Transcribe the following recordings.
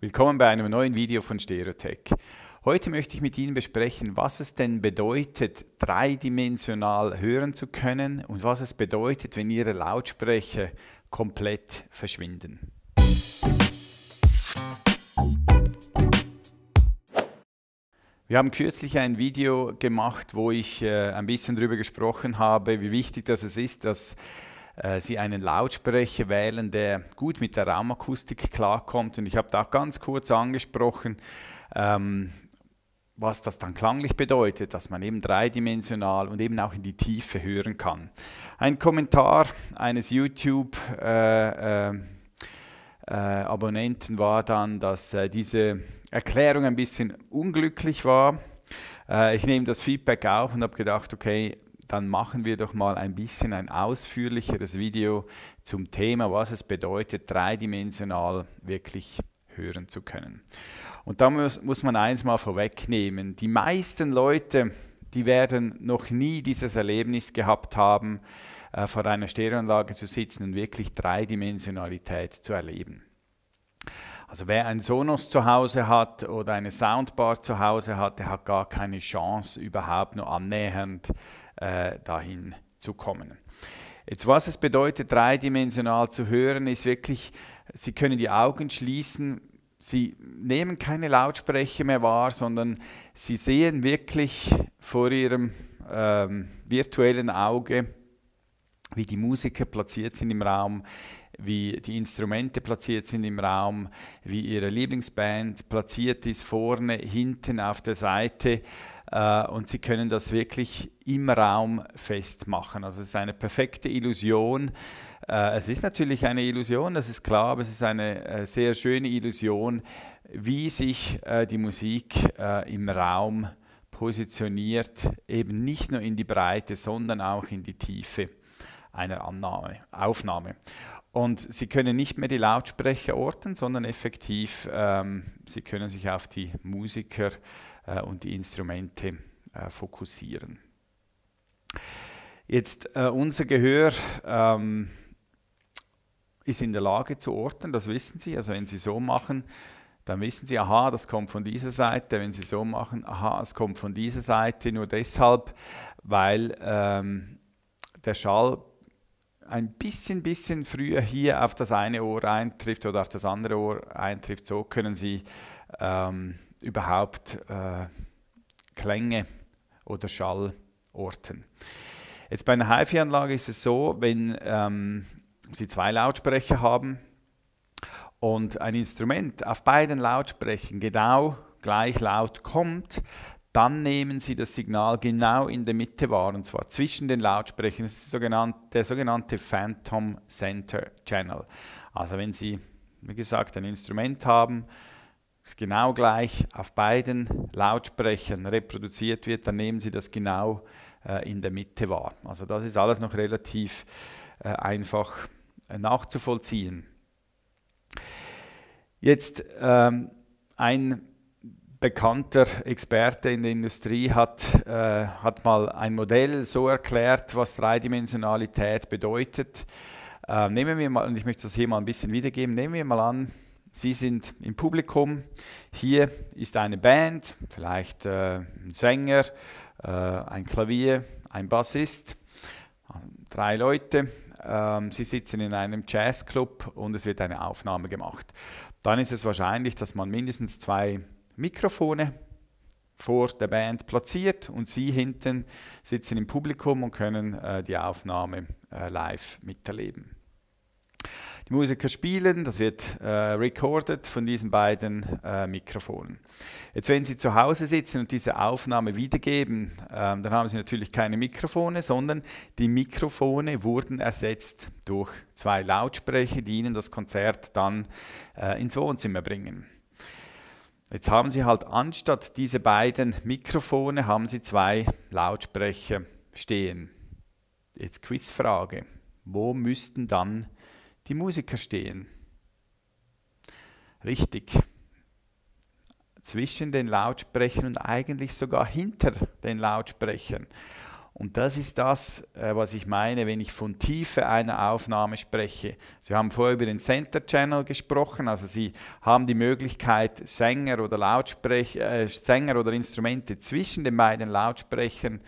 Willkommen bei einem neuen Video von Stereotech. Heute möchte ich mit Ihnen besprechen, was es denn bedeutet, dreidimensional hören zu können und was es bedeutet, wenn Ihre Lautsprecher komplett verschwinden. Wir haben kürzlich ein Video gemacht, wo ich äh, ein bisschen darüber gesprochen habe, wie wichtig das ist, dass äh, sie einen Lautsprecher wählen, der gut mit der Raumakustik klarkommt. Und ich habe da ganz kurz angesprochen, ähm, was das dann klanglich bedeutet, dass man eben dreidimensional und eben auch in die Tiefe hören kann. Ein Kommentar eines YouTube-Abonnenten äh, äh, äh war dann, dass äh, diese Erklärung ein bisschen unglücklich war. Äh, ich nehme das Feedback auf und habe gedacht, okay, dann machen wir doch mal ein bisschen ein ausführlicheres Video zum Thema, was es bedeutet, dreidimensional wirklich hören zu können. Und da muss, muss man eins mal vorwegnehmen. Die meisten Leute, die werden noch nie dieses Erlebnis gehabt haben, äh, vor einer Stereoanlage zu sitzen und wirklich Dreidimensionalität zu erleben. Also wer ein Sonos zu Hause hat oder eine Soundbar zu Hause hat, der hat gar keine Chance, überhaupt nur annähernd äh, dahin zu kommen. Jetzt, was es bedeutet, dreidimensional zu hören, ist wirklich, Sie können die Augen schließen, Sie nehmen keine Lautsprecher mehr wahr, sondern Sie sehen wirklich vor Ihrem ähm, virtuellen Auge, wie die Musiker platziert sind im Raum, wie die Instrumente platziert sind im Raum, wie Ihre Lieblingsband platziert ist, vorne, hinten, auf der Seite. Äh, und Sie können das wirklich im Raum festmachen. Also es ist eine perfekte Illusion. Äh, es ist natürlich eine Illusion, das ist klar, aber es ist eine äh, sehr schöne Illusion, wie sich die Musik im Raum positioniert, eben nicht nur in die Breite, sondern auch in die Tiefe einer Annahme, Aufnahme. Und sie können nicht mehr die Lautsprecher orten, sondern effektiv, ähm, sie können sich auf die Musiker äh, und die Instrumente äh, fokussieren. Jetzt äh, unser Gehör ähm, ist in der Lage zu orten, das wissen Sie. Also wenn Sie so machen, dann wissen Sie, aha, das kommt von dieser Seite. Wenn Sie so machen, aha, es kommt von dieser Seite. Nur deshalb, weil ähm, der Schall ein bisschen, bisschen früher hier auf das eine Ohr eintrifft oder auf das andere Ohr eintrifft, so können Sie ähm, überhaupt äh, Klänge oder Schall orten. Jetzt bei einer HIFI-Anlage ist es so, wenn ähm, Sie zwei Lautsprecher haben und ein Instrument auf beiden Lautsprechern genau gleich laut kommt, dann nehmen sie das Signal genau in der Mitte wahr, und zwar zwischen den Lautsprechern. Das ist sogenannte, der sogenannte Phantom Center Channel. Also wenn Sie, wie gesagt, ein Instrument haben, das genau gleich auf beiden Lautsprechern reproduziert wird, dann nehmen Sie das genau äh, in der Mitte wahr. Also das ist alles noch relativ äh, einfach äh, nachzuvollziehen. Jetzt ähm, ein bekannter Experte in der Industrie hat, äh, hat mal ein Modell so erklärt, was Dreidimensionalität bedeutet. Äh, nehmen wir mal, und ich möchte das hier mal ein bisschen wiedergeben, nehmen wir mal an, Sie sind im Publikum, hier ist eine Band, vielleicht äh, ein Sänger, äh, ein Klavier, ein Bassist, drei Leute, ähm, Sie sitzen in einem Jazzclub und es wird eine Aufnahme gemacht. Dann ist es wahrscheinlich, dass man mindestens zwei Mikrofone vor der Band platziert und sie hinten sitzen im Publikum und können äh, die Aufnahme äh, live miterleben. Die Musiker spielen, das wird äh, recorded von diesen beiden äh, Mikrofonen. Jetzt, wenn Sie zu Hause sitzen und diese Aufnahme wiedergeben, äh, dann haben Sie natürlich keine Mikrofone, sondern die Mikrofone wurden ersetzt durch zwei Lautsprecher, die Ihnen das Konzert dann äh, ins Wohnzimmer bringen. Jetzt haben Sie halt anstatt diese beiden Mikrofone, haben Sie zwei Lautsprecher stehen. Jetzt Quizfrage. Wo müssten dann die Musiker stehen? Richtig. Zwischen den Lautsprechern und eigentlich sogar hinter den Lautsprechern. Und das ist das, äh, was ich meine, wenn ich von Tiefe einer Aufnahme spreche. Sie haben vorher über den Center Channel gesprochen, also Sie haben die Möglichkeit, Sänger oder, Lautsprech äh, Sänger oder Instrumente zwischen den beiden Lautsprechern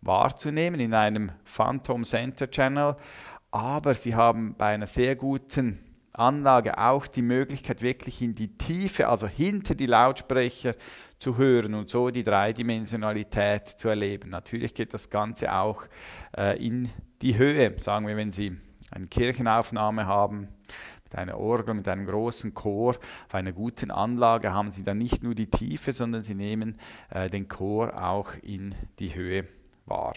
wahrzunehmen in einem Phantom Center Channel. Aber Sie haben bei einer sehr guten Anlage auch die Möglichkeit, wirklich in die Tiefe, also hinter die Lautsprecher zu hören und so die Dreidimensionalität zu erleben. Natürlich geht das Ganze auch äh, in die Höhe, sagen wir, wenn Sie eine Kirchenaufnahme haben, mit einer Orgel, mit einem großen Chor, auf einer guten Anlage haben Sie dann nicht nur die Tiefe, sondern Sie nehmen äh, den Chor auch in die Höhe wahr.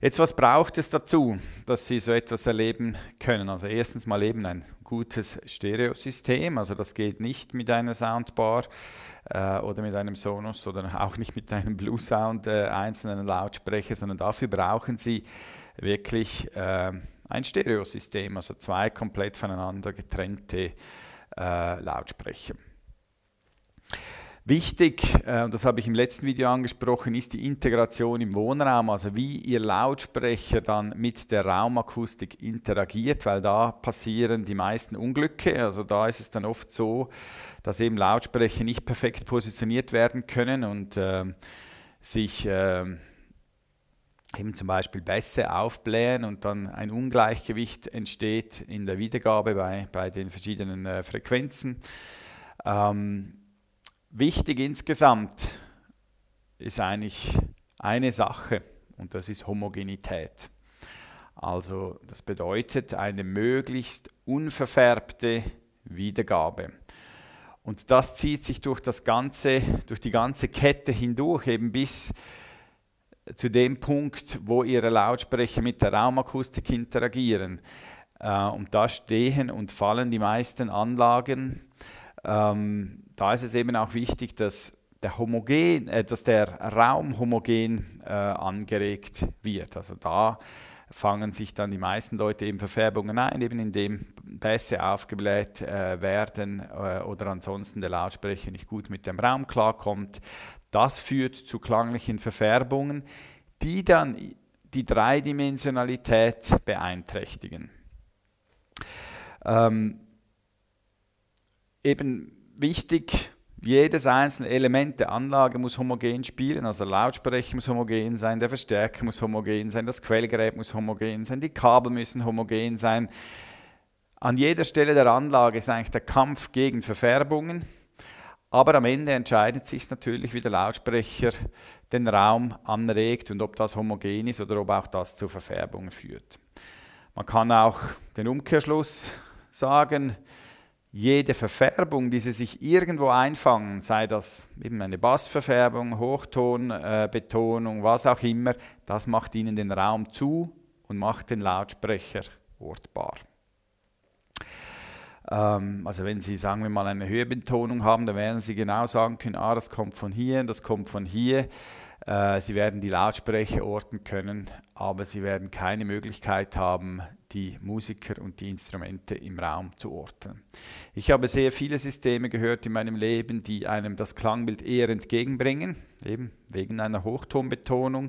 Jetzt, was braucht es dazu, dass Sie so etwas erleben können? Also erstens mal eben ein gutes Stereosystem, also das geht nicht mit einer Soundbar äh, oder mit einem Sonos oder auch nicht mit einem Blue Sound äh, einzelnen Lautsprecher, sondern dafür brauchen Sie wirklich äh, ein Stereosystem, also zwei komplett voneinander getrennte äh, Lautsprecher. Wichtig, äh, und das habe ich im letzten Video angesprochen, ist die Integration im Wohnraum, also wie Ihr Lautsprecher dann mit der Raumakustik interagiert, weil da passieren die meisten Unglücke. Also da ist es dann oft so, dass eben Lautsprecher nicht perfekt positioniert werden können und äh, sich äh, eben zum Beispiel Bässe aufblähen und dann ein Ungleichgewicht entsteht in der Wiedergabe bei, bei den verschiedenen äh, Frequenzen. Ähm, Wichtig insgesamt ist eigentlich eine Sache und das ist Homogenität. Also das bedeutet eine möglichst unverfärbte Wiedergabe. Und das zieht sich durch, das ganze, durch die ganze Kette hindurch, eben bis zu dem Punkt, wo Ihre Lautsprecher mit der Raumakustik interagieren. Äh, und da stehen und fallen die meisten Anlagen. Ähm, da ist es eben auch wichtig, dass der, homogen, äh, dass der Raum homogen äh, angeregt wird. Also da fangen sich dann die meisten Leute eben Verfärbungen ein, eben indem Bässe aufgebläht äh, werden äh, oder ansonsten der Lautsprecher nicht gut mit dem Raum klarkommt. Das führt zu klanglichen Verfärbungen, die dann die Dreidimensionalität beeinträchtigen. Ähm, eben wichtig, jedes einzelne Element der Anlage muss homogen spielen, also der Lautsprecher muss homogen sein, der Verstärker muss homogen sein, das Quellgerät muss homogen sein, die Kabel müssen homogen sein. An jeder Stelle der Anlage ist eigentlich der Kampf gegen Verfärbungen, aber am Ende entscheidet sich natürlich, wie der Lautsprecher den Raum anregt und ob das homogen ist oder ob auch das zu Verfärbungen führt. Man kann auch den Umkehrschluss sagen, jede Verfärbung, die sie sich irgendwo einfangen, sei das eben eine Bassverfärbung, Hochtonbetonung, äh, was auch immer, das macht ihnen den Raum zu und macht den Lautsprecher ortbar. Ähm, also wenn Sie, sagen wir mal, eine Höhebetonung haben, dann werden Sie genau sagen können, ah, das kommt von hier, das kommt von hier. Äh, sie werden die Lautsprecher orten können, aber sie werden keine Möglichkeit haben, die Musiker und die Instrumente im Raum zu orten. Ich habe sehr viele Systeme gehört in meinem Leben, die einem das Klangbild eher entgegenbringen, eben wegen einer Hochtonbetonung,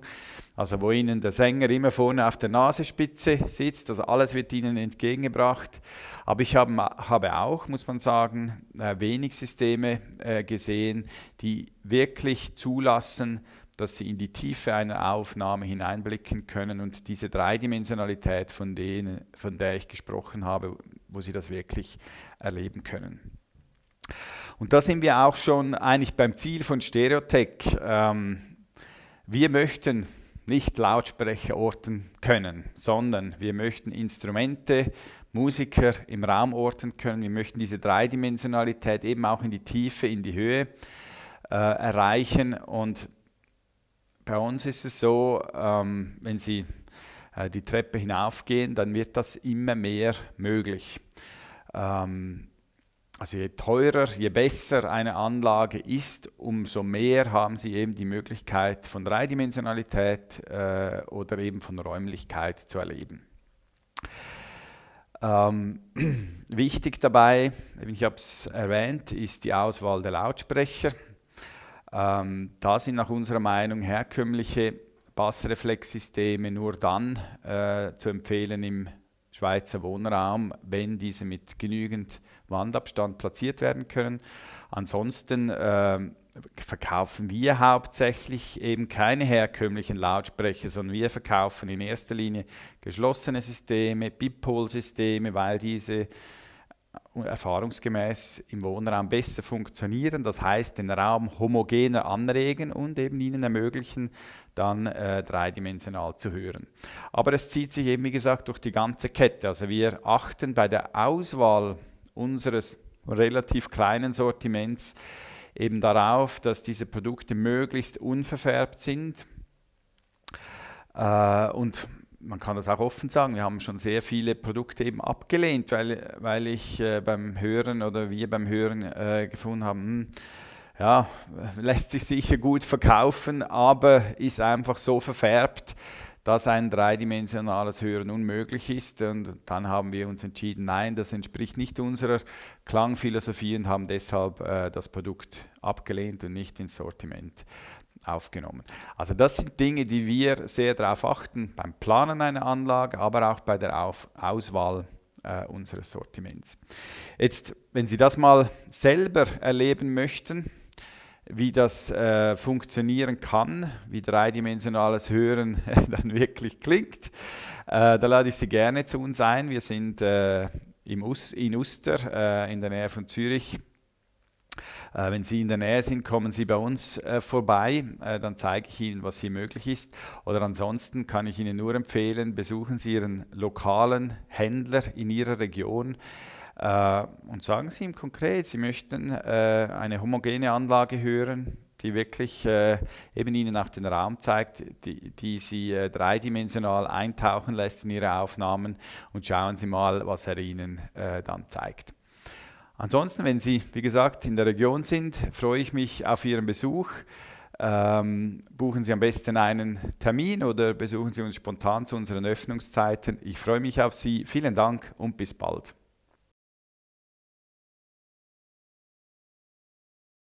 also wo ihnen der Sänger immer vorne auf der Nasenspitze sitzt, also alles wird ihnen entgegengebracht. Aber ich habe auch, muss man sagen, äh, wenig Systeme äh, gesehen, die wirklich zulassen, dass sie in die Tiefe einer Aufnahme hineinblicken können und diese Dreidimensionalität, von, denen, von der ich gesprochen habe, wo sie das wirklich erleben können. Und da sind wir auch schon eigentlich beim Ziel von Stereotech. Ähm, wir möchten nicht Lautsprecher orten können, sondern wir möchten Instrumente, Musiker im Raum orten können. Wir möchten diese Dreidimensionalität eben auch in die Tiefe, in die Höhe äh, erreichen und bei uns ist es so, ähm, wenn Sie äh, die Treppe hinaufgehen, dann wird das immer mehr möglich. Ähm, also je teurer, je besser eine Anlage ist, umso mehr haben Sie eben die Möglichkeit von Dreidimensionalität äh, oder eben von Räumlichkeit zu erleben. Ähm, wichtig dabei, ich habe es erwähnt, ist die Auswahl der Lautsprecher. Ähm, da sind nach unserer Meinung herkömmliche Passreflexsysteme nur dann äh, zu empfehlen im Schweizer Wohnraum, wenn diese mit genügend Wandabstand platziert werden können. Ansonsten äh, verkaufen wir hauptsächlich eben keine herkömmlichen Lautsprecher, sondern wir verkaufen in erster Linie geschlossene Systeme, Bipol-Systeme, weil diese erfahrungsgemäß im Wohnraum besser funktionieren. Das heißt, den Raum homogener anregen und eben ihnen ermöglichen, dann äh, dreidimensional zu hören. Aber es zieht sich eben, wie gesagt, durch die ganze Kette. Also wir achten bei der Auswahl unseres relativ kleinen Sortiments eben darauf, dass diese Produkte möglichst unverfärbt sind. Äh, und man kann das auch offen sagen, wir haben schon sehr viele Produkte eben abgelehnt, weil, weil ich äh, beim Hören oder wir beim Hören äh, gefunden haben, mh, hm, ja, lässt sich sicher gut verkaufen, aber ist einfach so verfärbt, dass ein dreidimensionales Hören unmöglich ist. Und dann haben wir uns entschieden, nein, das entspricht nicht unserer Klangphilosophie und haben deshalb äh, das Produkt abgelehnt und nicht ins Sortiment aufgenommen. Also das sind Dinge, die wir sehr darauf achten beim Planen einer Anlage, aber auch bei der Auf Auswahl äh, unseres Sortiments. Jetzt, wenn Sie das mal selber erleben möchten, wie das äh, funktionieren kann, wie dreidimensionales Hören dann wirklich klingt, äh, da lade ich Sie gerne zu uns ein. Wir sind äh, im Us in Uster äh, in der Nähe von Zürich äh, wenn Sie in der Nähe sind, kommen Sie bei uns äh, vorbei, äh, dann zeige ich Ihnen, was hier möglich ist. Oder ansonsten kann ich Ihnen nur empfehlen, besuchen Sie Ihren lokalen Händler in Ihrer Region und sagen Sie ihm konkret, Sie möchten eine homogene Anlage hören, die wirklich äh, eben Ihnen auch den Raum zeigt, die, die Sie äh, dreidimensional eintauchen lässt in Ihre Aufnahmen und schauen Sie mal, was er Ihnen äh, dann zeigt. Ansonsten, wenn Sie, wie gesagt, in der Region sind, freue ich mich auf Ihren Besuch. Ähm, buchen Sie am besten einen Termin oder besuchen Sie uns spontan zu unseren Öffnungszeiten. Ich freue mich auf Sie. Vielen Dank und bis bald.